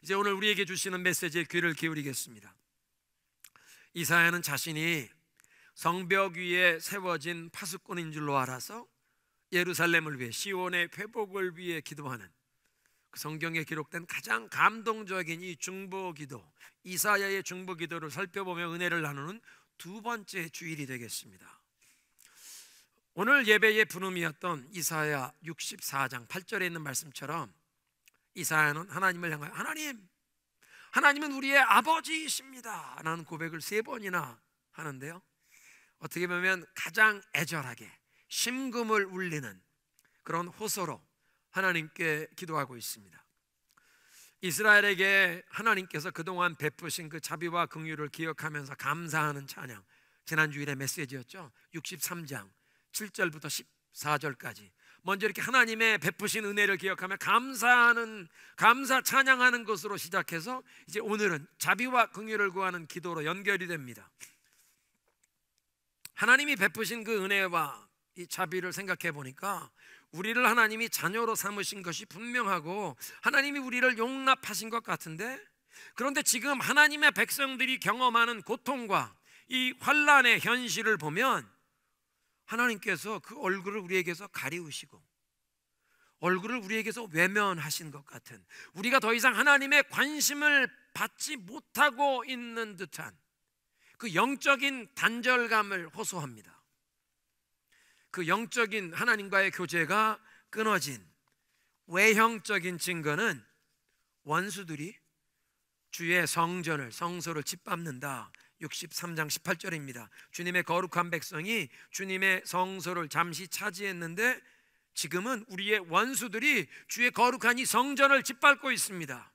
이제 오늘 우리에게 주시는 메시지에 귀를 기울이겠습니다. 이사야는 자신이 성벽 위에 세워진 파수꾼인 줄로 알아서 예루살렘을 위해 시온의 회복을 위해 기도하는 그 성경에 기록된 가장 감동적인 이 중보기도 이사야의 중보기도를 살펴보며 은혜를 나누는 두 번째 주일이 되겠습니다. 오늘 예배의 분음이었던 이사야 64장 8절에 있는 말씀처럼 이사야는 하나님을 향하여 하나님, 하나님은 우리의 아버지이십니다. 라는 고백을 세 번이나 하는데요. 어떻게 보면 가장 애절하게 심금을 울리는 그런 호소로 하나님께 기도하고 있습니다. 이스라엘에게 하나님께서 그동안 베푸신 그 자비와 긍휼을 기억하면서 감사하는 찬양. 지난 주일에 메시지였죠. 63장 7절부터 14절까지 먼저 이렇게 하나님의 베푸신 은혜를 기억하며 감사하는 감사 찬양하는 것으로 시작해서 이제 오늘은 자비와 긍휼을 구하는 기도로 연결이 됩니다. 하나님이 베푸신 그 은혜와 이 자비를 생각해 보니까 우리를 하나님이 자녀로 삼으신 것이 분명하고 하나님이 우리를 용납하신 것 같은데 그런데 지금 하나님의 백성들이 경험하는 고통과 이 환란의 현실을 보면 하나님께서 그 얼굴을 우리에게서 가리우시고 얼굴을 우리에게서 외면하신 것 같은 우리가 더 이상 하나님의 관심을 받지 못하고 있는 듯한 그 영적인 단절감을 호소합니다. 그 영적인 하나님과의 교제가 끊어진 외형적인 증거는 원수들이 주의 성전을 성소를 짓밟는다 63장 18절입니다. 주님의 거룩한 백성이 주님의 성소를 잠시 차지했는데 지금은 우리의 원수들이 주의 거룩한 이 성전을 짓밟고 있습니다.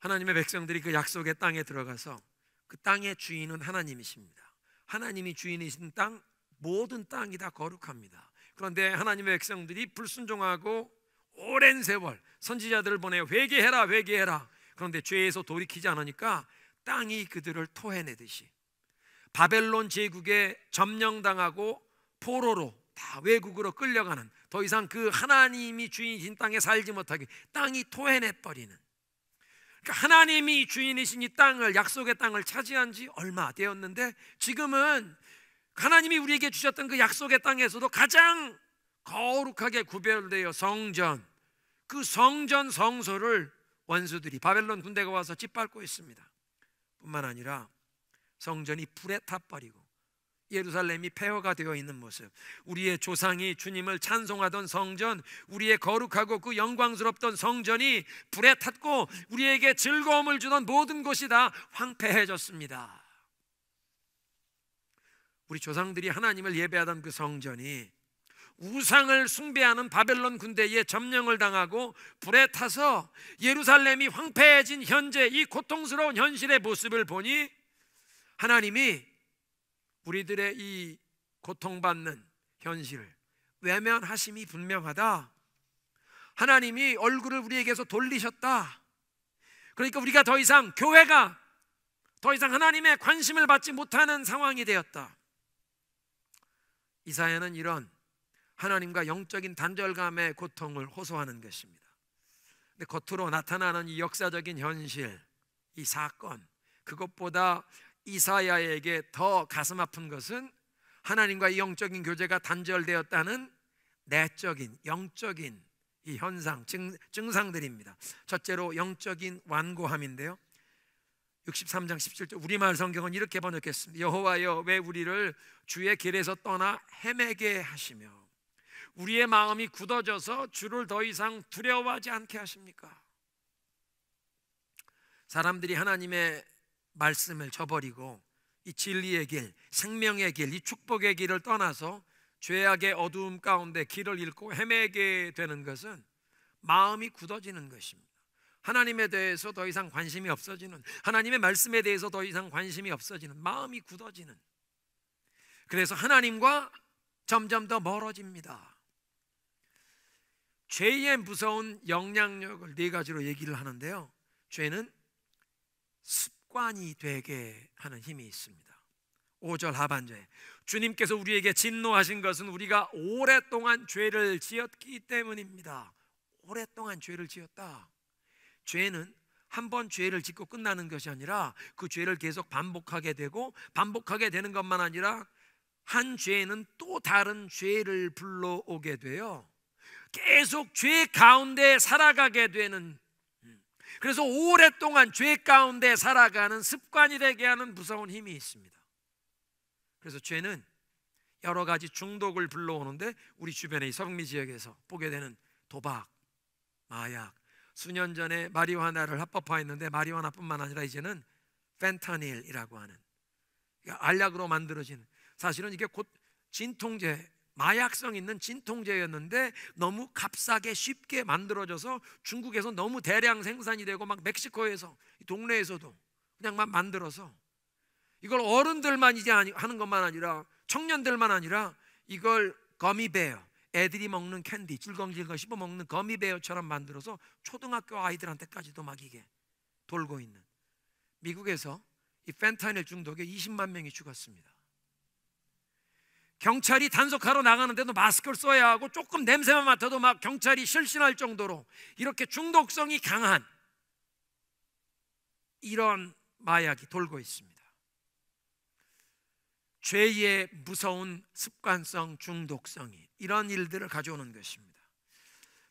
하나님의 백성들이 그 약속의 땅에 들어가서 그 땅의 주인은 하나님이십니다. 하나님이 주인이신 땅 모든 땅이 다 거룩합니다. 그런데 하나님의 백성들이 불순종하고 오랜 세월 선지자들을 보내 회개해라 회개해라 그런데 죄에서 돌이키지 않으니까 땅이 그들을 토해내듯이 바벨론 제국에 점령당하고 포로로 다 외국으로 끌려가는 더 이상 그 하나님이 주인이신 땅에 살지 못하게 땅이 토해내 버리는 그러니까 하나님이 주인이신 이 땅을 약속의 땅을 차지한 지 얼마 되었는데 지금은 하나님이 우리에게 주셨던 그 약속의 땅에서도 가장 거룩하게 구별되어 성전 그 성전 성소를 원수들이 바벨론 군대가 와서 짓밟고 있습니다. 뿐만 아니라 성전이 불에 타버리고 예루살렘이 폐허가 되어 있는 모습, 우리의 조상이 주님을 찬송하던 성전, 우리의 거룩하고 그 영광스럽던 성전이 불에 탔고 우리에게 즐거움을 주던 모든 것이 다 황폐해졌습니다. 우리 조상들이 하나님을 예배하던 그 성전이 우상을 숭배하는 바벨론 군대에 점령을 당하고 불에 타서 예루살렘이 황폐해진 현재 이 고통스러운 현실의 모습을 보니 하나님이 우리들의 이 고통받는 현실을 외면하심이 분명하다. 하나님이 얼굴을 우리에게서 돌리셨다. 그러니까 우리가 더 이상 교회가 더 이상 하나님의 관심을 받지 못하는 상황이 되었다. 이사야는 이런 하나님과 영적인 단절감의 고통을 호소하는 것입니다. 근데 겉으로 나타나는 이 역사적인 현실, 이 사건, 그것보다 이사야에게 더 가슴 아픈 것은 하나님과의 영적인 교제가 단절되었다는 내적인 영적인 이 현상 증, 증상들입니다. 첫째로 영적인 완고함인데요. 63장 17절 우리말 성경은 이렇게 번역했습니다. 여호와여 왜 우리를 주의 길에서 떠나 헤매게 하시며 우리의 마음이 굳어져서 주를 더 이상 두려워하지 않게 하십니까? 사람들이 하나님의 말씀을 저버리고 이 진리의 길, 생명의 길, 이 축복의 길을 떠나서 죄악의 어두움 가운데 길을 잃고 헤매게 되는 것은 마음이 굳어지는 것입니다. 하나님에 대해서 더 이상 관심이 없어지는 하나님의 말씀에 대해서 더 이상 관심이 없어지는 마음이 굳어지는 그래서 하나님과 점점 더 멀어집니다. 죄의 무서운 영향력을 네 가지로 얘기를 하는데요. 죄는 습관이 되게 하는 힘이 있습니다. 5절 하반절에 주님께서 우리에게 진노하신 것은 우리가 오랫동안 죄를 지었기 때문입니다. 오랫동안 죄를 지었다. 죄는 한 번 죄를 짓고 끝나는 것이 아니라 그 죄를 계속 반복하게 되고 반복하게 되는 것만 아니라 한 죄는 또 다른 죄를 불러오게 돼요. 계속 죄 가운데 살아가게 되는 그래서 오랫동안 죄 가운데 살아가는 습관이 되게 하는 무서운 힘이 있습니다. 그래서 죄는 여러 가지 중독을 불러오는데 우리 주변의 서북미 지역에서 보게 되는 도박, 마약, 수년 전에 마리화나를 합법화했는데 마리화나뿐만 아니라 이제는 펜타닐이라고 하는 그러니까 알약으로 만들어진 사실은 이게 곧 진통제 마약성 있는 진통제였는데 너무 값싸게 쉽게 만들어져서 중국에서 너무 대량 생산이 되고 막 멕시코에서 동네에서도 그냥 막 만들어서 이걸 어른들만 이제 하는 것만 아니라 청년들만 아니라 이걸 거미베어 애들이 먹는 캔디 질겅질겅 씹어 먹는 거미베어처럼 만들어서 초등학교 아이들한테까지도 막 이게 돌고 있는 미국에서 이 펜타닐 중독에 20만 명이 죽었습니다. 경찰이 단속하러 나가는데도 마스크를 써야 하고 조금 냄새만 맡아도 막 경찰이 실신할 정도로 이렇게 중독성이 강한 이런 마약이 돌고 있습니다. 죄의 무서운 습관성 중독성이 이런 일들을 가져오는 것입니다.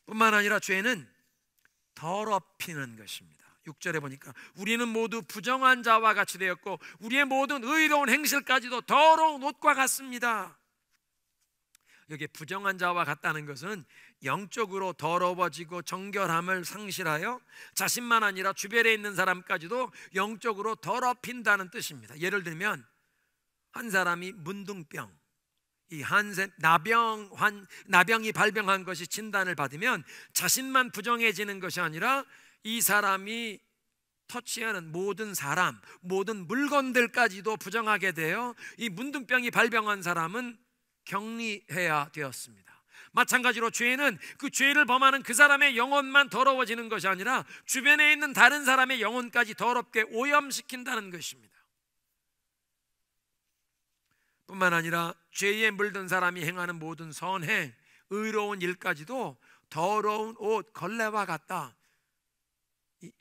뿐만 아니라 죄는 더럽히는 것입니다. 6절에 보니까 우리는 모두 부정한 자와 같이 되었고 우리의 모든 의로운 행실까지도 더러운 옷과 같습니다. 여기 부정한 자와 같다는 것은 영적으로 더러워지고 정결함을 상실하여 자신만 아니라 주변에 있는 사람까지도 영적으로 더럽힌다는 뜻입니다. 예를 들면 한 사람이 문둥병 이 한센 나병 환 나병이 발병한 것이 진단을 받으면 자신만 부정해지는 것이 아니라 이 사람이 터치하는 모든 사람, 모든 물건들까지도 부정하게 되어 이 문둥병이 발병한 사람은 격리해야 되었습니다. 마찬가지로 죄는 그 죄를 범하는 그 사람의 영혼만 더러워지는 것이 아니라 주변에 있는 다른 사람의 영혼까지 더럽게 오염시킨다는 것입니다. 뿐만 아니라 죄에 물든 사람이 행하는 모든 선행, 의로운 일까지도 더러운 옷, 걸레와 같다.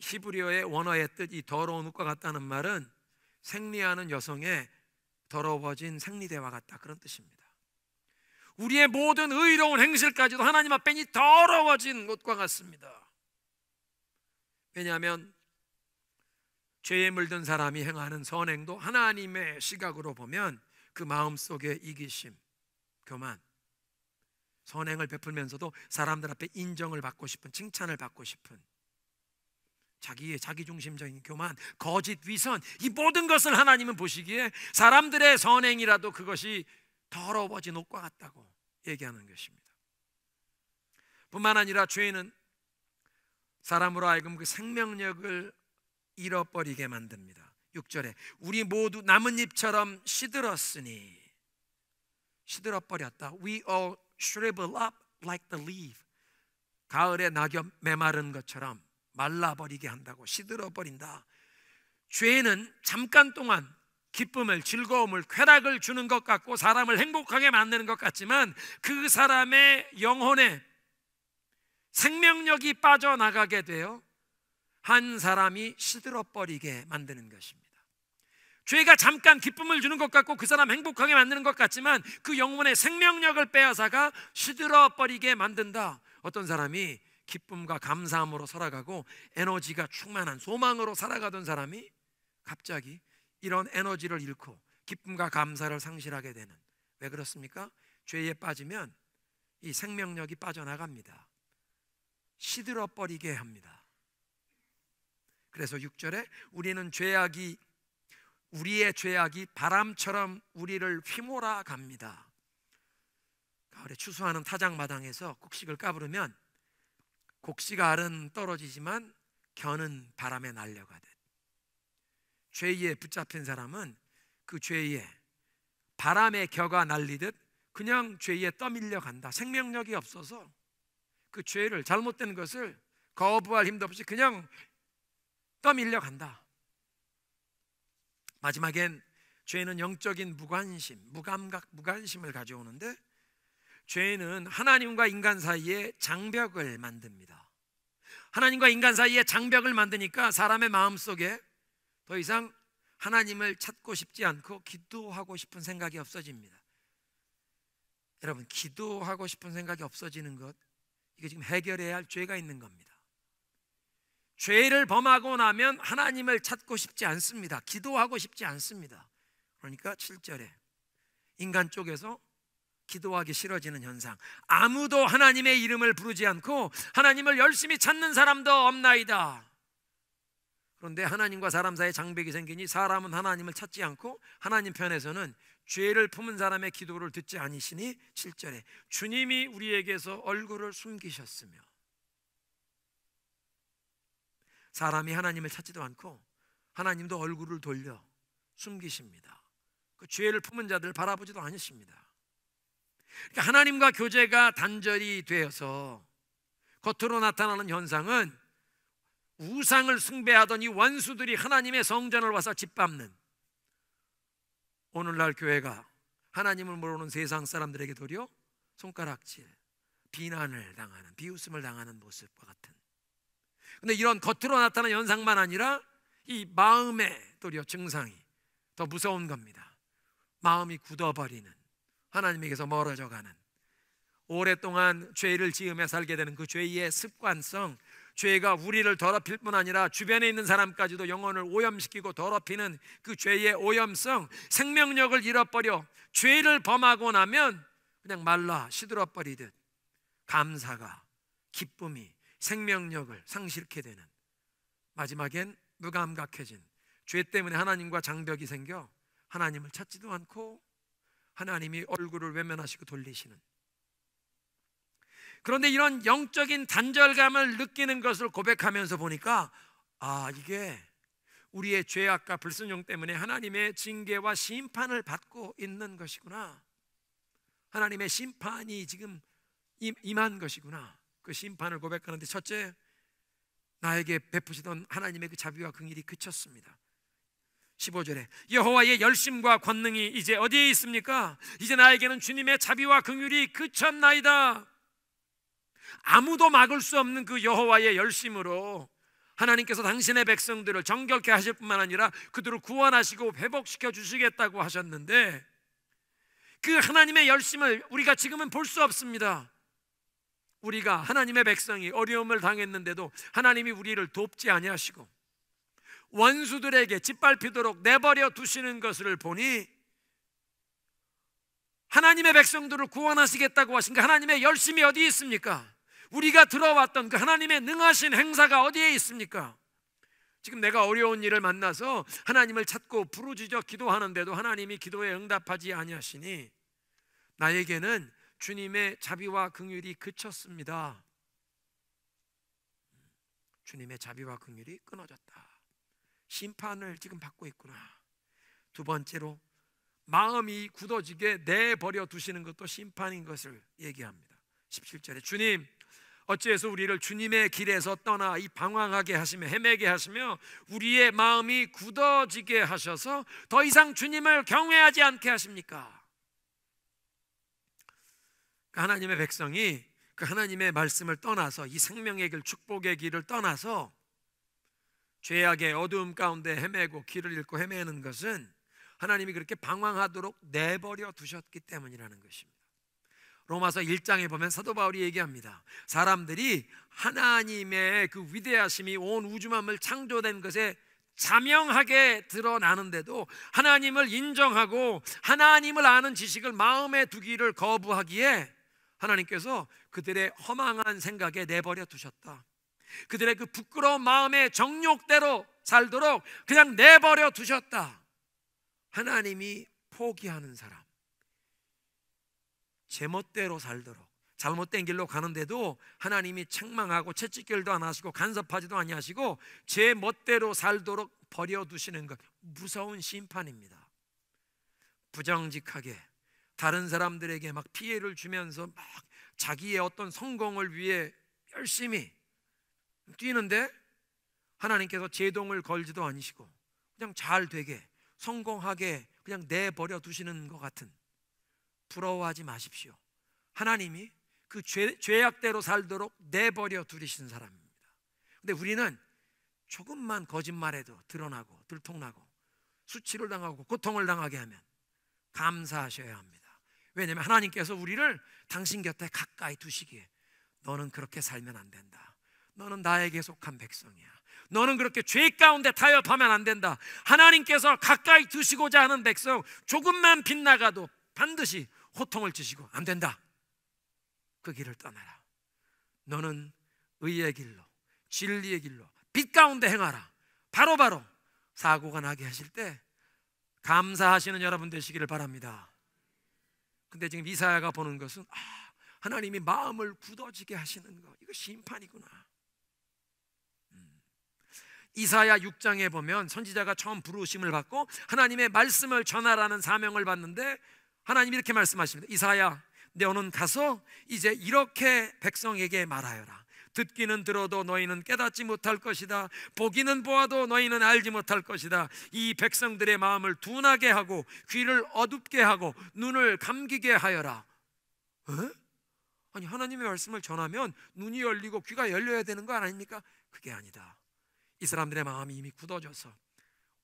히브리어의 원어의 뜻, 이 더러운 옷과 같다는 말은 생리하는 여성의 더러워진 생리대와 같다. 그런 뜻입니다. 우리의 모든 의로운 행실까지도 하나님 앞에 더러워진 것과 같습니다. 왜냐하면 죄에 물든 사람이 행하는 선행도 하나님의 시각으로 보면 그 마음 속에 이기심, 교만, 선행을 베풀면서도 사람들 앞에 인정을 받고 싶은 칭찬을 받고 싶은 자기의 자기중심적인 교만, 거짓 위선 이 모든 것을 하나님은 보시기에 사람들의 선행이라도 그것이 더러워진 옷과 같다고 얘기하는 것입니다. 뿐만 아니라 죄는 사람으로 하여금 그 생명력을 잃어버리게 만듭니다. 6절에 우리 모두 나뭇잎처럼 시들었으니 시들어 버렸다. We all shrivel up like the leaf. 가을의 낙엽 메마른 것처럼 말라버리게 한다고 시들어 버린다. 죄는 잠깐 동안 기쁨을, 즐거움을, 쾌락을 주는 것 같고 사람을 행복하게 만드는 것 같지만 그 사람의 영혼에 생명력이 빠져나가게 되어 한 사람이 시들어버리게 만드는 것입니다. 죄가 잠깐 기쁨을 주는 것 같고 그 사람 행복하게 만드는 것 같지만 그 영혼의 생명력을 빼앗아가 시들어버리게 만든다. 어떤 사람이 기쁨과 감사함으로 살아가고 에너지가 충만한 소망으로 살아가던 사람이 갑자기 이런 에너지를 잃고 기쁨과 감사를 상실하게 되는 왜 그렇습니까? 죄에 빠지면 이 생명력이 빠져나갑니다. 시들어 버리게 합니다. 그래서 6절에 우리는 죄악이 우리의 죄악이 바람처럼 우리를 휘몰아 갑니다. 가을에 추수하는 타작 마당에서 곡식을 까부르면 곡식 알은 떨어지지만 견은 바람에 날려가 되 죄에 붙잡힌 사람은 그 죄에 바람에 겨가 날리듯 그냥 죄에 떠밀려 간다. 생명력이 없어서 그 죄를 잘못된 것을 거부할 힘도 없이 그냥 떠밀려 간다. 마지막엔 죄는 영적인 무관심, 무감각, 무관심을 가져오는데 죄는 하나님과 인간 사이에 장벽을 만듭니다. 하나님과 인간 사이에 장벽을 만드니까 사람의 마음 속에 더 이상 하나님을 찾고 싶지 않고 기도하고 싶은 생각이 없어집니다. 여러분, 기도하고 싶은 생각이 없어지는 것, 이게 지금 해결해야 할 죄가 있는 겁니다. 죄를 범하고 나면 하나님을 찾고 싶지 않습니다. 기도하고 싶지 않습니다. 그러니까 7절에 인간 쪽에서 기도하기 싫어지는 현상. 아무도 하나님의 이름을 부르지 않고 하나님을 열심히 찾는 사람도 없나이다. 그런데 하나님과 사람 사이에 장벽이 생기니 사람은 하나님을 찾지 않고 하나님 편에서는 죄를 품은 사람의 기도를 듣지 아니시니 7절에 주님이 우리에게서 얼굴을 숨기셨으며 사람이 하나님을 찾지도 않고 하나님도 얼굴을 돌려 숨기십니다. 그 죄를 품은 자들 바라보지도 않으십니다. 그러니까 하나님과 교제가 단절이 되어서 겉으로 나타나는 현상은 우상을 숭배하던 이 원수들이 하나님의 성전을 와서 짓밟는 오늘날 교회가 하나님을 모르는 세상 사람들에게 도려 손가락질, 비난을 당하는, 비웃음을 당하는 모습과 같은. 근데 이런 겉으로 나타난는 현상만 아니라 이 마음의 도려 증상이 더 무서운 겁니다. 마음이 굳어버리는, 하나님에게서 멀어져가는, 오랫동안 죄를 지으며 살게 되는 그 죄의 습관성, 죄가 우리를 더럽힐 뿐 아니라 주변에 있는 사람까지도 영혼을 오염시키고 더럽히는 그 죄의 오염성, 생명력을 잃어버려 죄를 범하고 나면 그냥 말라 시들어버리듯 감사가 기쁨이 생명력을 상실케 되는 마지막엔 무감각해진 죄 때문에 하나님과 장벽이 생겨 하나님을 찾지도 않고 하나님이 얼굴을 외면하시고 돌리시는 그런데 이런 영적인 단절감을 느끼는 것을 고백하면서 보니까 아, 이게 우리의 죄악과 불순종 때문에 하나님의 징계와 심판을 받고 있는 것이구나. 하나님의 심판이 지금 임한 것이구나. 그 심판을 고백하는데 첫째 나에게 베푸시던 하나님의 그 자비와 긍휼이 그쳤습니다. 15절에 여호와의 열심과 권능이 이제 어디에 있습니까? 이제 나에게는 주님의 자비와 긍휼이 그쳤나이다. 아무도 막을 수 없는 그 여호와의 열심으로 하나님께서 당신의 백성들을 정결케 하실 뿐만 아니라 그들을 구원하시고 회복시켜 주시겠다고 하셨는데 그 하나님의 열심을 우리가 지금은 볼 수 없습니다. 우리가 하나님의 백성이 어려움을 당했는데도 하나님이 우리를 돕지 아니하시고 원수들에게 짓밟히도록 내버려 두시는 것을 보니 하나님의 백성들을 구원하시겠다고 하신 가 그 하나님의 열심이 어디 있습니까? 우리가 들어왔던 그 하나님의 능하신 행사가 어디에 있습니까? 지금 내가 어려운 일을 만나서 하나님을 찾고 부르짖어 기도하는데도 하나님이 기도에 응답하지 아니하시니 나에게는 주님의 자비와 긍휼이 그쳤습니다. 주님의 자비와 긍휼이 끊어졌다. 심판을 지금 받고 있구나. 두 번째로 마음이 굳어지게 내버려 두시는 것도 심판인 것을 얘기합니다. 17절에 주님 어찌해서 우리를 주님의 길에서 떠나 이 방황하게 하시며 헤매게 하시며 우리의 마음이 굳어지게 하셔서 더 이상 주님을 경외하지 않게 하십니까? 그 하나님의 백성이 그 하나님의 말씀을 떠나서 이 생명의 길 축복의 길을 떠나서 죄악의 어두 가운데 헤매고 길을 잃고 헤매는 것은 하나님이 그렇게 방황하도록 내버려 두셨기 때문이라는 것입니다. 로마서 1장에 보면 사도 바울이 얘기합니다. 사람들이 하나님의 그 위대하심이 온 우주 만물 창조된 것에 자명하게 드러나는데도 하나님을 인정하고 하나님을 아는 지식을 마음에 두기를 거부하기에 하나님께서 그들의 허망한 생각에 내버려 두셨다. 그들의 그 부끄러운 마음의 정욕대로 살도록 그냥 내버려 두셨다. 하나님이 포기하는 사람. 제멋대로 살도록 잘못된 길로 가는데도 하나님이 책망하고 채찍결도 안 하시고 간섭하지도 아니하시고 제 멋대로 살도록 버려두시는 것 무서운 심판입니다. 부정직하게 다른 사람들에게 막 피해를 주면서 막 자기의 어떤 성공을 위해 열심히 뛰는데 하나님께서 제동을 걸지도 아니시고 그냥 잘 되게 성공하게 그냥 내버려 두시는 것 같은 부러워하지 마십시오. 하나님이 그 죄, 죄악대로 살도록 내버려 두리신 사람입니다. 근데 우리는 조금만 거짓말해도 드러나고 들통나고 수치를 당하고 고통을 당하게 하면 감사하셔야 합니다. 왜냐하면 하나님께서 우리를 당신 곁에 가까이 두시기에 너는 그렇게 살면 안 된다. 너는 나에게 속한 백성이야. 너는 그렇게 죄 가운데 타협하면 안 된다. 하나님께서 가까이 두시고자 하는 백성 조금만 빗나가도 반드시 호통을 치시고 안 된다. 그 길을 떠나라. 너는 의의 길로 진리의 길로 빛 가운데 행하라. 바로바로 바로 사고가 나게 하실 때 감사하시는 여러분 되시기를 바랍니다. 근데 지금 이사야가 보는 것은 아, 하나님이 마음을 굳어지게 하시는 거. 이거 심판이구나. 음. 이사야 6장에 보면 선지자가 처음 부르심을 받고 하나님의 말씀을 전하라는 사명을 받는데 하나님이 이렇게 말씀하십니다. 이사야 너는 가서 이제 이렇게 백성에게 말하여라. 듣기는 들어도 너희는 깨닫지 못할 것이다. 보기는 보아도 너희는 알지 못할 것이다. 이 백성들의 마음을 둔하게 하고 귀를 어둡게 하고 눈을 감기게 하여라. 에? 어? 아니 하나님의 말씀을 전하면 눈이 열리고 귀가 열려야 되는 거 아닙니까? 그게 아니다. 이 사람들의 마음이 이미 굳어져서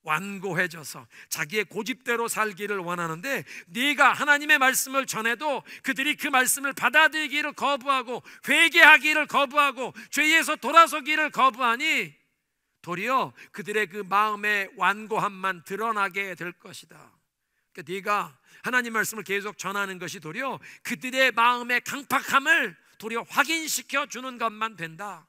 완고해져서 자기의 고집대로 살기를 원하는데 네가 하나님의 말씀을 전해도 그들이 그 말씀을 받아들이기를 거부하고 회개하기를 거부하고 죄에서 돌아서기를 거부하니 도리어 그들의 그 마음의 완고함만 드러나게 될 것이다. 그러니까 네가 하나님 말씀을 계속 전하는 것이 도리어 그들의 마음의 강팍함을 도리어 확인시켜 주는 것만 된다.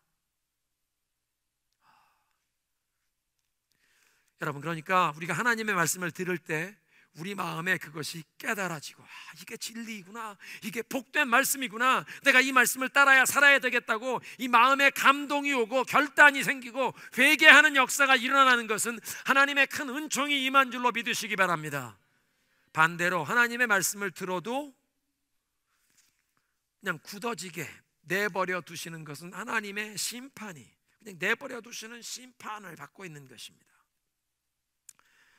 여러분 그러니까 우리가 하나님의 말씀을 들을 때 우리 마음에 그것이 깨달아지고 아, 이게 진리이구나 이게 복된 말씀이구나 내가 이 말씀을 따라야 살아야 되겠다고 이 마음에 감동이 오고 결단이 생기고 회개하는 역사가 일어나는 것은 하나님의 큰 은총이 임한 줄로 믿으시기 바랍니다 반대로 하나님의 말씀을 들어도 그냥 굳어지게 내버려 두시는 것은 하나님의 심판이 그냥 내버려 두시는 심판을 받고 있는 것입니다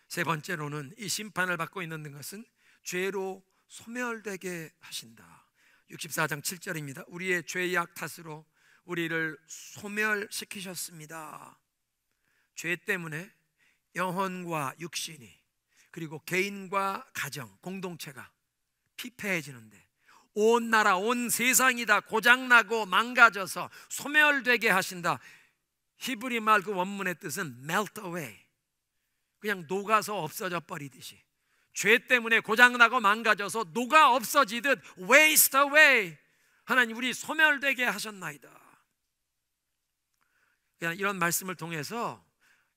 세 번째로는 이 심판을 받고 있는 것은 죄로 소멸되게 하신다. 64장 7절입니다. 우리의 죄의 악 탓으로 우리를 소멸시키셨습니다. 죄 때문에 영혼과 육신이 그리고 개인과 가정, 공동체가 피폐해지는데 온 나라, 온 세상이 다 고장나고 망가져서 소멸되게 하신다. 히브리 말 그 원문의 뜻은 melt away. 그냥 녹아서 없어져 버리듯이 죄 때문에 고장나고 망가져서 녹아 없어지듯 waste away 하나님 우리 소멸되게 하셨나이다. 그냥 이런 말씀을 통해서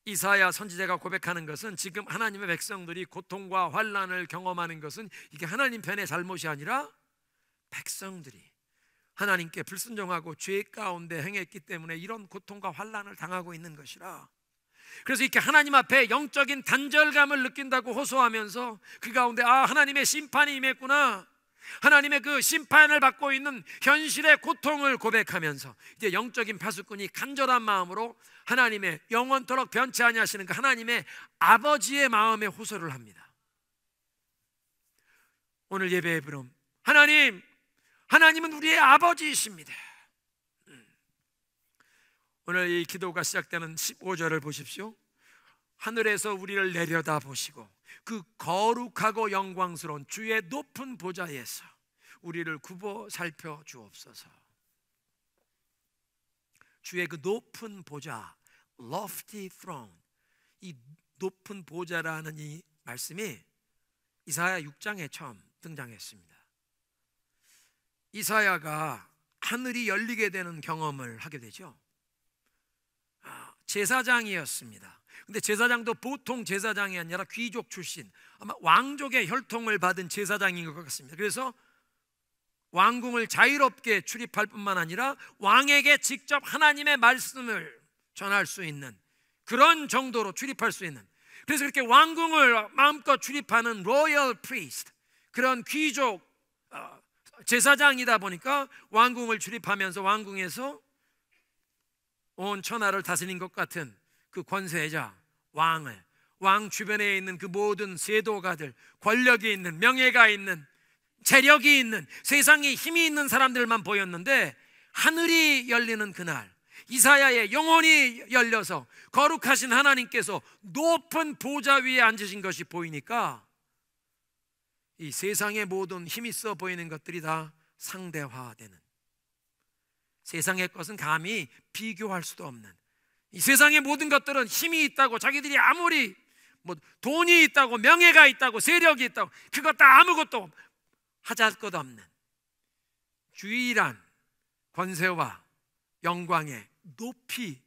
이사야 선지자가 고백하는 것은 지금 하나님의 백성들이 고통과 환란을 경험하는 것은 이게 하나님 편의 잘못이 아니라 백성들이 하나님께 불순종하고 죄 가운데 행했기 때문에 이런 고통과 환란을 당하고 있는 것이라 그래서 이렇게 하나님 앞에 영적인 단절감을 느낀다고 호소하면서 그 가운데 아 하나님의 심판이 임했구나 하나님의 그 심판을 받고 있는 현실의 고통을 고백하면서 이제 영적인 파수꾼이 간절한 마음으로 하나님의 영원토록 변치 아니하시는 그 하나님의 아버지의 마음에 호소를 합니다. 오늘 예배의 부름 하나님 하나님은 우리의 아버지이십니다. 오늘 이 기도가 시작되는 15절을 보십시오. 하늘에서 우리를 내려다 보시고 그 거룩하고 영광스러운 주의 높은 보좌에서 우리를 굽어 살펴 주옵소서. 주의 그 높은 보좌, lofty throne. 이 높은 보좌라는 이 말씀이 이사야 6장에 처음 등장했습니다. 이사야가 하늘이 열리게 되는 경험을 하게 되죠. 제사장이었습니다. 근데 제사장도 보통 제사장이 아니라 귀족 출신, 아마 왕족의 혈통을 받은 제사장인 것 같습니다. 그래서 왕궁을 자유롭게 출입할 뿐만 아니라 왕에게 직접 하나님의 말씀을 전할 수 있는 그런 정도로 출입할 수 있는 그래서 그렇게 왕궁을 마음껏 출입하는 로열 프리스트 그런 귀족 어, 제사장이다 보니까 왕궁을 출입하면서 왕궁에서 온 천하를 다스린 것 같은 그 권세자 왕을 왕 주변에 있는 그 모든 세도가들 권력이 있는 명예가 있는 재력이 있는 세상에 힘이 있는 사람들만 보였는데 하늘이 열리는 그날 이사야의 영혼이 열려서 거룩하신 하나님께서 높은 보좌 위에 앉으신 것이 보이니까 이 세상의 모든 힘 있어 보이는 것들이 다 상대화되는 세상의 것은 감히 비교할 수도 없는 이 세상의 모든 것들은 힘이 있다고 자기들이 아무리 뭐 돈이 있다고 명예가 있다고 세력이 있다고 그것 다 아무것도 하잘 것 없는 주일한 권세와 영광에 높이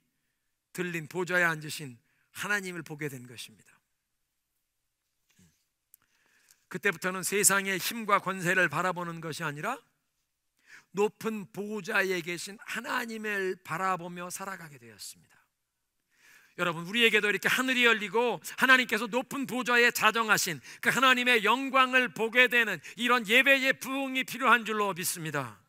들린 보좌에 앉으신 하나님을 보게 된 것입니다. 그때부터는 세상의 힘과 권세를 바라보는 것이 아니라 높은 보호자에 계신 하나님을 바라보며 살아가게 되었습니다. 여러분 우리에게도 이렇게 하늘이 열리고 하나님께서 높은 보좌에 자정하신 그 하나님의 영광을 보게 되는 이런 예배의 부흥이 필요한 줄로 믿습니다.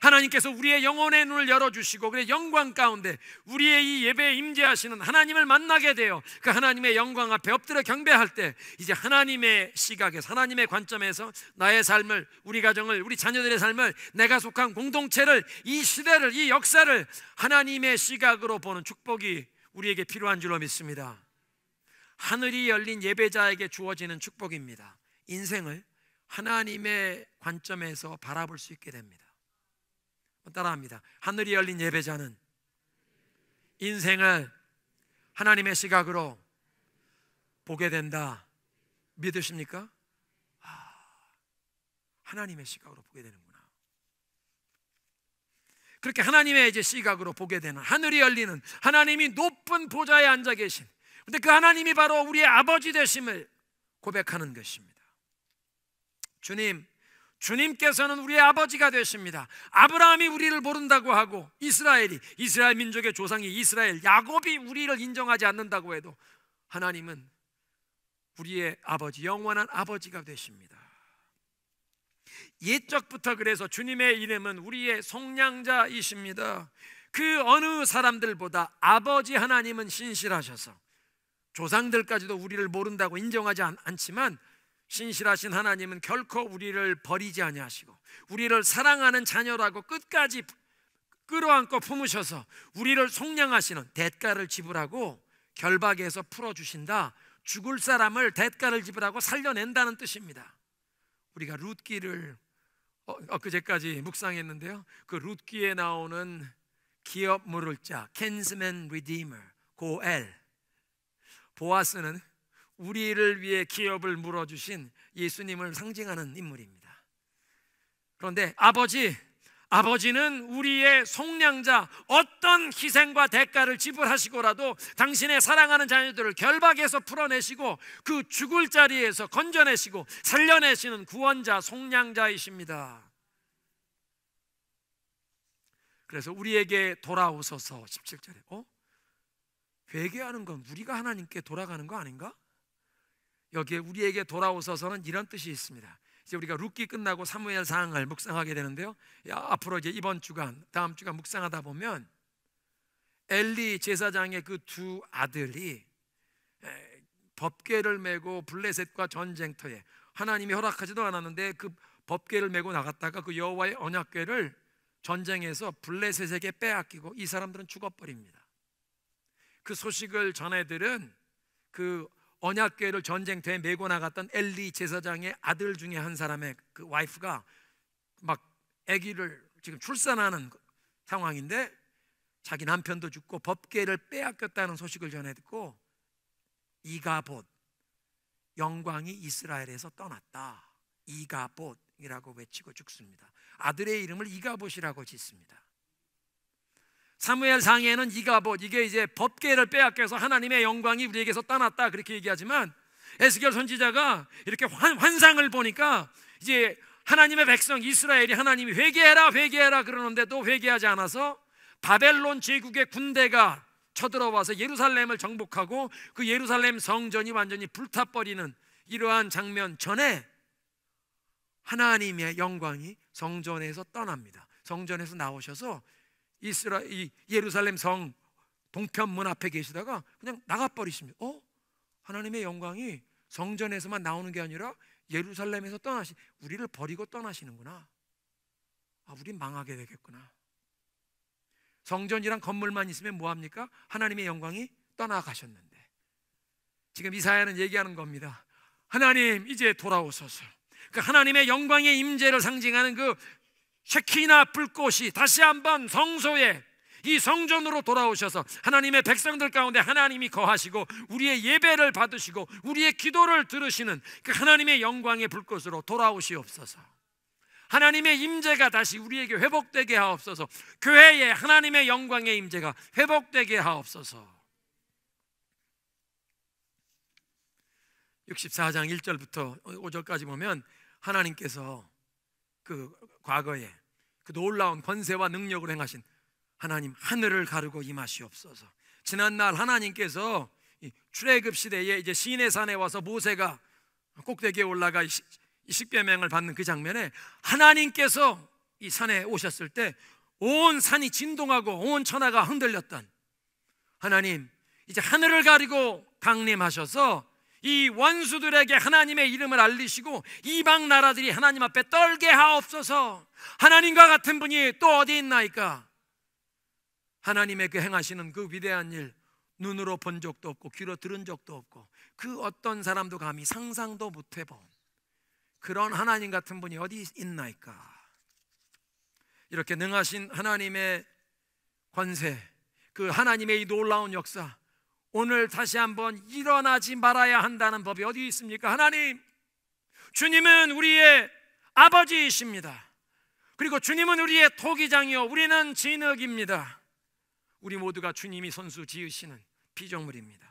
하나님께서 우리의 영혼의 눈을 열어주시고 그 영광 가운데 우리의 이 예배에 임재하시는 하나님을 만나게 되어 그 하나님의 영광 앞에 엎드려 경배할 때 이제 하나님의 시각에서 하나님의 관점에서 나의 삶을 우리 가정을 우리 자녀들의 삶을 내가 속한 공동체를 이 시대를 이 역사를 하나님의 시각으로 보는 축복이 우리에게 필요한 줄로 믿습니다. 하늘이 열린 예배자에게 주어지는 축복입니다. 인생을 하나님의 관점에서 바라볼 수 있게 됩니다. 따라합니다. 하늘이 열린 예배자는 인생을 하나님의 시각으로 보게 된다. 믿으십니까? 아, 하나님의 시각으로 보게 되는구나. 그렇게 하나님의 이제 시각으로 보게 되는 하늘이 열리는 하나님이 높은 보좌에 앉아 계신. 근데 그 하나님이 바로 우리의 아버지 되심을 고백하는 것입니다. 주님, 주님께서는 우리의 아버지가 되십니다. 아브라함이 우리를 모른다고 하고 이스라엘이 이스라엘 민족의 조상이 이스라엘 야곱이 우리를 인정하지 않는다고 해도 하나님은 우리의 아버지 영원한 아버지가 되십니다. 옛적부터 그래서 주님의 이름은 우리의 속량자이십니다. 그 어느 사람들보다 아버지 하나님은 신실하셔서 조상들까지도 우리를 모른다고 인정하지 않, 않지만 신실하신 하나님은 결코 우리를 버리지 아니하시고 우리를 사랑하는 자녀라고 끝까지 끌어안고 품으셔서 우리를 속량하시는 대가를 지불하고 결박에서 풀어주신다. 죽을 사람을 대가를 지불하고 살려낸다는 뜻입니다. 우리가 룻기를 어, 어, 그제까지 묵상했는데요. 그 룻기에 나오는 기업 물을 자, 켄스맨 리디머, 고엘. 보아스는 우리를 위해 기업을 물어주신 예수님을 상징하는 인물입니다. 그런데 아버지, 아버지는 우리의 속량자 어떤 희생과 대가를 지불하시고라도 당신의 사랑하는 자녀들을 결박에서 풀어내시고 그 죽을 자리에서 건져내시고 살려내시는 구원자 속량자이십니다. 그래서 우리에게 돌아오소서 17절에 어? 회개하는 건 우리가 하나님께 돌아가는 거 아닌가? 여기에 우리에게 돌아오소서는 이런 뜻이 있습니다. 이제 우리가 룻기 끝나고 사무엘 상을 묵상하게 되는데요. 야, 앞으로 이제 이번 주간, 다음 주간 묵상하다 보면 엘리 제사장의 그 두 아들이 법궤를 메고 블레셋과 전쟁터에 하나님이 허락하지도 않았는데 그 법궤를 메고 나갔다가 그 여호와의 언약궤를 전쟁에서 블레셋에게 빼앗기고 이 사람들은 죽어버립니다. 그 소식을 전해들은 그 언약교를 전쟁터에 메고 나갔던 엘리 제사장의 아들 중에 한 사람의 그 와이프가 막 아기를 지금 출산하는 상황인데 자기 남편도 죽고 법계를 빼앗겼다는 소식을 전해 듣고 이가봇 영광이 이스라엘에서 떠났다 이가봇이라고 외치고 죽습니다 아들의 이름을 이가봇이라고 짓습니다 사무엘상에는 이가봇 뭐 이게 이제 법계를 빼앗겨서 하나님의 영광이 우리에게서 떠났다 그렇게 얘기하지만 에스겔 선지자가 이렇게 환, 상을 보니까 이제 하나님의 백성 이스라엘이 하나님이 회개해라 회개해라 그러는데도 회개하지 않아서 바벨론 제국의 군대가 쳐들어와서 예루살렘을 정복하고 그 예루살렘 성전이 완전히 불타버리는 이러한 장면 전에 하나님의 영광이 성전에서 떠납니다. 성전에서 나오셔서 이스라 이 예루살렘 성 동편 문 앞에 계시다가 그냥 나가 버리십니다. 어? 하나님의 영광이 성전에서만 나오는 게 아니라 예루살렘에서 떠나시 우리를 버리고 떠나시는구나. 아, 우리 망하게 되겠구나. 성전이란 건물만 있으면 뭐 합니까? 하나님의 영광이 떠나가셨는데. 지금 이사야는 얘기하는 겁니다. 하나님 이제 돌아오소서. 그 하나님의 영광의 임재를 상징하는 그 쉐키나 불꽃이 다시 한번 성소에 이 성전으로 돌아오셔서 하나님의 백성들 가운데 하나님이 거하시고 우리의 예배를 받으시고 우리의 기도를 들으시는 그 하나님의 영광의 불꽃으로 돌아오시옵소서. 하나님의 임재가 다시 우리에게 회복되게 하옵소서. 교회에 하나님의 영광의 임재가 회복되게 하옵소서. 64장 1절부터 5절까지 보면 하나님께서 그 과거에 그 놀라운 권세와 능력을 행하신 하나님 하늘을 가르고 임하시옵소서. 지난날 하나님께서 출애굽 시대에 이제 시내 산에 와서 모세가 꼭대기에 올라가 십계명을 받는 그 장면에 하나님께서 이 산에 오셨을 때 온 산이 진동하고 온 천하가 흔들렸던 하나님 이제 하늘을 가리고 강림하셔서 이 원수들에게 하나님의 이름을 알리시고 이방 나라들이 하나님 앞에 떨게 하옵소서. 하나님과 같은 분이 또 어디 있나이까? 하나님의 그 행하시는 그 위대한 일 눈으로 본 적도 없고 귀로 들은 적도 없고 그 어떤 사람도 감히 상상도 못 해본 그런 하나님 같은 분이 어디 있나이까? 이렇게 능하신 하나님의 권세, 그 하나님의 이 놀라운 역사, 오늘 다시 한번 일어나지 말아야 한다는 법이 어디 있습니까? 하나님, 주님은 우리의 아버지이십니다. 그리고 주님은 우리의 토기장이요. 우리는 진흙입니다. 우리 모두가 주님이 선수 지으시는 피조물입니다.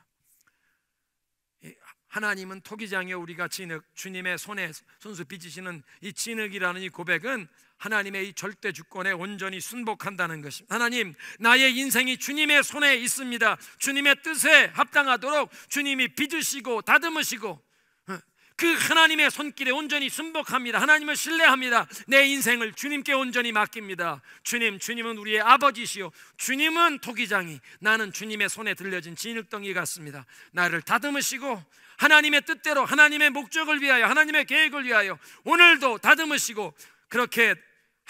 하나님은 토기장이요. 우리가 진흙, 주님의 손에 선수 빚으시는 이 진흙이라는 이 고백은 하나님의 이 절대 주권에 온전히 순복한다는 것입니다. 하나님, 나의 인생이 주님의 손에 있습니다. 주님의 뜻에 합당하도록 주님이 빚으시고 다듬으시고 어, 그 하나님의 손길에 온전히 순복합니다. 하나님을 신뢰합니다. 내 인생을 주님께 온전히 맡깁니다. 주님, 주님은 우리의 아버지시요. 주님은 토기장이, 나는 주님의 손에 들려진 진흙덩이 같습니다. 나를 다듬으시고 하나님의 뜻대로 하나님의 목적을 위하여 하나님의 계획을 위하여 오늘도 다듬으시고 그렇게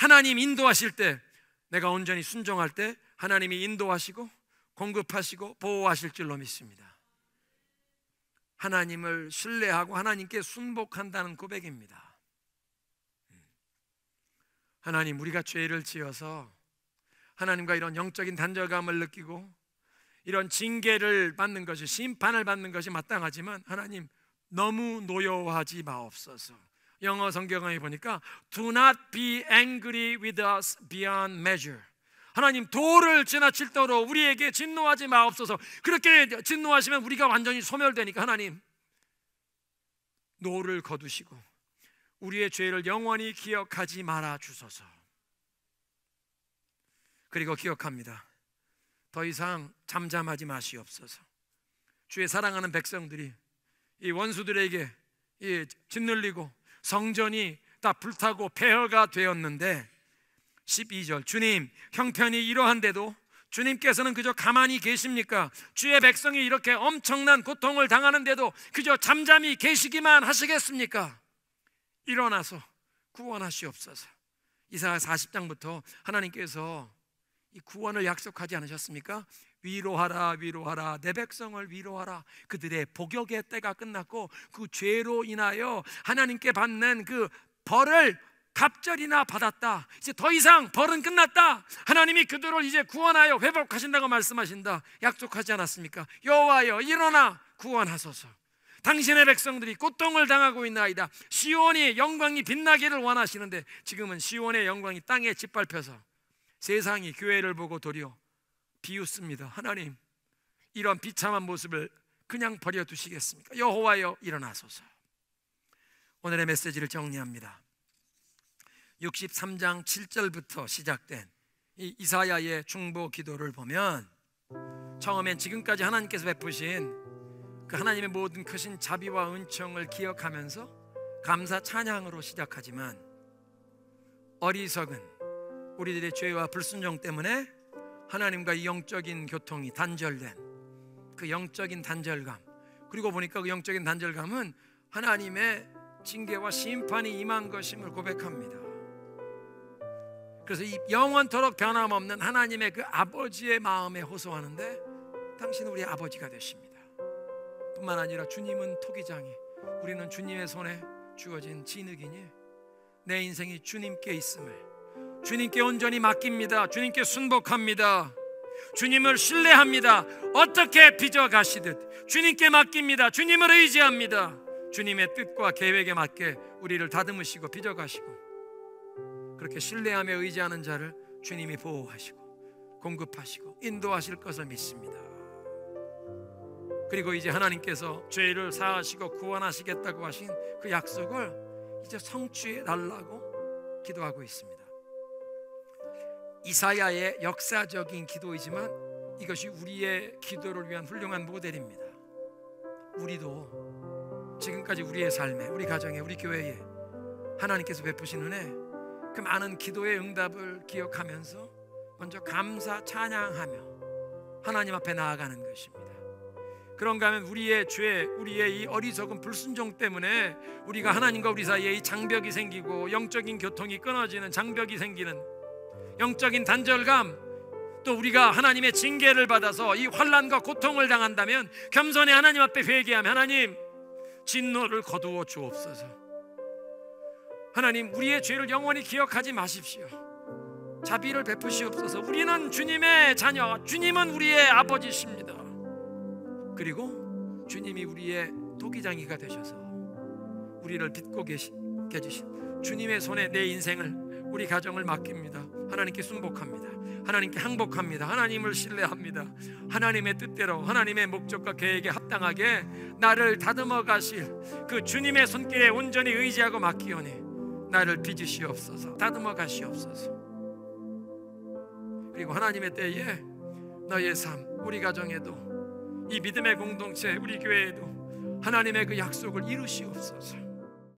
하나님 인도하실 때 내가 온전히 순종할 때 하나님이 인도하시고 공급하시고 보호하실 줄로 믿습니다. 하나님을 신뢰하고 하나님께 순복한다는 고백입니다. 하나님, 우리가 죄를 지어서 하나님과 이런 영적인 단절감을 느끼고 이런 징계를 받는 것이 심판을 받는 것이 마땅하지만 하나님 너무 노여워하지 마옵소서. 영어 성경에 보니까 Do not be angry with us beyond measure 하나님 도를 지나칠 도로 우리에게 진노하지 마옵소서 그렇게 진노하시면 우리가 완전히 소멸되니까 하나님 노를 거두시고 우리의 죄를 영원히 기억하지 말아 주소서 그리고 기억합니다 더 이상 잠잠하지 마시옵소서 주의 사랑하는 백성들이 이 원수들에게 짓눌리고 성전이 다 불타고 폐허가 되었는데 12절 주님 형편이 이러한데도 주님께서는 그저 가만히 계십니까? 주의 백성이 이렇게 엄청난 고통을 당하는데도 그저 잠잠히 계시기만 하시겠습니까? 일어나서 구원하시옵소서. 이사야 40장부터 하나님께서 이 구원을 약속하지 않으셨습니까? 위로하라 위로하라 내 백성을 위로하라 그들의 복역의 때가 끝났고 그 죄로 인하여 하나님께 받는 그 벌을 갑절이나 받았다. 이제 더 이상 벌은 끝났다. 하나님이 그들을 이제 구원하여 회복하신다고 말씀하신다. 약속하지 않았습니까? 여호와여 일어나 구원하소서. 당신의 백성들이 고통을 당하고 있나이다. 시온이 영광이 빛나기를 원하시는데 지금은 시온의 영광이 땅에 짓밟혀서 세상이 교회를 보고 도리어 비웃습니다. 하나님, 이런 비참한 모습을 그냥 버려 두시겠습니까? 여호와여 일어나소서. 오늘의 메시지를 정리합니다. 63장 7절부터 시작된 이 이사야의 중보 기도를 보면 처음엔 지금까지 하나님께서 베푸신 그 하나님의 모든 크신 자비와 은총을 기억하면서 감사 찬양으로 시작하지만 어리석은 우리들의 죄와 불순종 때문에 하나님과 영적인 교통이 단절된 그 영적인 단절감 그리고 보니까 그 영적인 단절감은 하나님의 징계와 심판이 임한 것임을 고백합니다. 그래서 이 영원토록 변함없는 하나님의 그 아버지의 마음에 호소하는데 당신은 우리 아버지가 되십니다. 뿐만 아니라 주님은 토기장이 우리는 주님의 손에 주어진 진흙이니 내 인생이 주님께 있음을 주님께 온전히 맡깁니다. 주님께 순복합니다. 주님을 신뢰합니다. 어떻게 빚어 가시듯 주님께 맡깁니다. 주님을 의지합니다. 주님의 뜻과 계획에 맞게 우리를 다듬으시고 빚어 가시고 그렇게 신뢰함에 의지하는 자를 주님이 보호하시고 공급하시고 인도하실 것을 믿습니다. 그리고 이제 하나님께서 죄를 사하시고 구원하시겠다고 하신 그 약속을 이제 성취해 달라고 기도하고 있습니다. 이사야의 역사적인 기도이지만 이것이 우리의 기도를 위한 훌륭한 모델입니다. 우리도 지금까지 우리의 삶에, 우리 가정에, 우리 교회에 하나님께서 베푸신 은혜 그 많은 기도의 응답을 기억하면서 먼저 감사 찬양하며 하나님 앞에 나아가는 것입니다. 그런가 면 우리의 죄, 우리의 이 어리석은 불순종 때문에 우리가 하나님과 우리 사이에 이 장벽이 생기고 영적인 교통이 끊어지는 장벽이 생기는 영적인 단절감 또 우리가 하나님의 징계를 받아서 이 환란과 고통을 당한다면 겸손히 하나님 앞에 회개하며 하나님 진노를 거두어 주옵소서. 하나님 우리의 죄를 영원히 기억하지 마십시오. 자비를 베푸시옵소서. 우리는 주님의 자녀, 주님은 우리의 아버지십니다. 그리고 주님이 우리의 도기장이가 되셔서 우리를 빛고 계시, 해주신 주님의 손에 내 인생을 우리 가정을 맡깁니다. 하나님께 순복합니다. 하나님께 항복합니다. 하나님을 신뢰합니다. 하나님의 뜻대로 하나님의 목적과 계획에 합당하게 나를 다듬어 가실 그 주님의 손길에 온전히 의지하고 맡기오니 나를 빚으시옵소서. 다듬어 가시옵소서. 그리고 하나님의 때에 너의 삶, 우리 가정에도 이 믿음의 공동체, 우리 교회에도 하나님의 그 약속을 이루시옵소서.